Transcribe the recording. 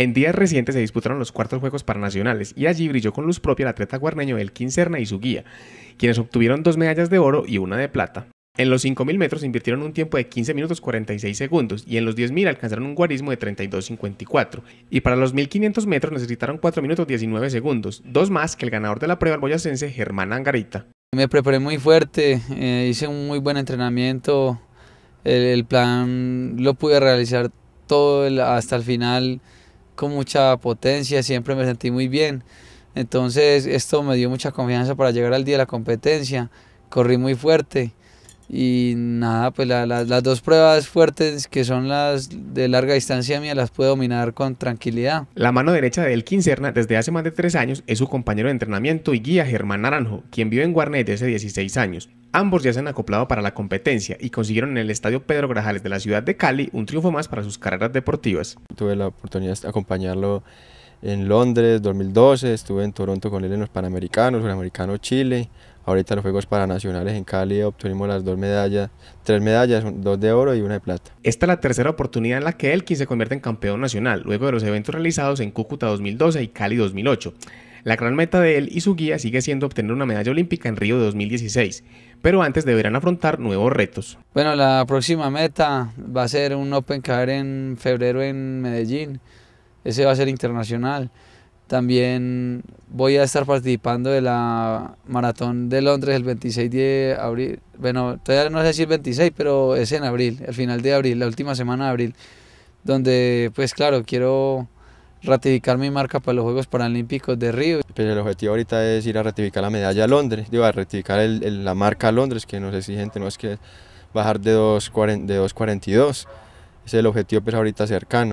En días recientes se disputaron los cuartos Juegos Paranacionales y allí brilló con luz propia el atleta guarneño Elkin Serna y su guía, quienes obtuvieron dos medallas de oro y una de plata. En los 5.000 metros invirtieron un tiempo de 15 minutos 46 segundos y en los 10.000 alcanzaron un guarismo de 32.54. Y para los 1.500 metros necesitaron 4 minutos 19 segundos, dos más que el ganador de la prueba el Germán Angarita. Me preparé muy fuerte, eh, hice un muy buen entrenamiento, el, plan lo pude realizar todo hasta el final con mucha potencia, siempre me sentí muy bien. Entonces esto me dio mucha confianza para llegar al día de la competencia. Corrí muy fuerte y nada, pues las dos pruebas fuertes que son las de larga distancia mía las puedo dominar con tranquilidad. La mano derecha de Elkin Serna desde hace más de tres años es su compañero de entrenamiento y guía Germán Naranjo, quien vive en Guarnet desde hace 16 años. Ambos ya se han acoplado para la competencia y consiguieron en el Estadio Pedro Grajales de la ciudad de Cali un triunfo más para sus carreras deportivas. Tuve la oportunidad de acompañarlo en Londres 2012, estuve en Toronto con él en los Panamericanos, sudamericano Chile, Ahorita los Juegos Paranacionales en Cali obtuvimos las dos medallas, tres medallas, dos de oro y una de plata. Esta es la tercera oportunidad en la que Elkin se convierte en campeón nacional, luego de los eventos realizados en Cúcuta 2012 y Cali 2008. La gran meta de él y su guía sigue siendo obtener una medalla olímpica en Río 2016, pero antes deberán afrontar nuevos retos. Bueno, la próxima meta va a ser un Open Car en febrero en Medellín. Ese va a ser internacional. También voy a estar participando de la maratón de Londres el 26 de abril. Bueno, todavía no sé si el 26, pero es en abril, el final de abril, la última semana de abril, donde pues claro, quiero ratificar mi marca para los Juegos Paralímpicos de Río. Pues el objetivo ahorita es ir a ratificar la medalla a Londres, digo, a ratificar la marca a Londres, que nos exigen, no es que bajar de 2.42. De es el objetivo pues ahorita cercano.